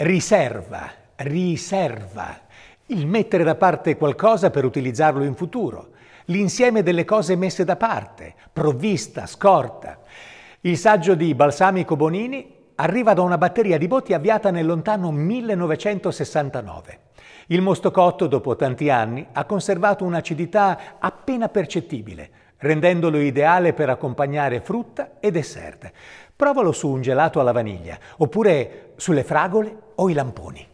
riserva, riserva, il mettere da parte qualcosa per utilizzarlo in futuro, l'insieme delle cose messe da parte, provvista, scorta. Il saggio di Balsamico Bonini arriva da una batteria di botti avviata nel lontano 1969. Il mosto cotto, dopo tanti anni, ha conservato un'acidità appena percettibile, rendendolo ideale per accompagnare frutta e dessert. Provalo su un gelato alla vaniglia, oppure sulle fragole o i lamponi.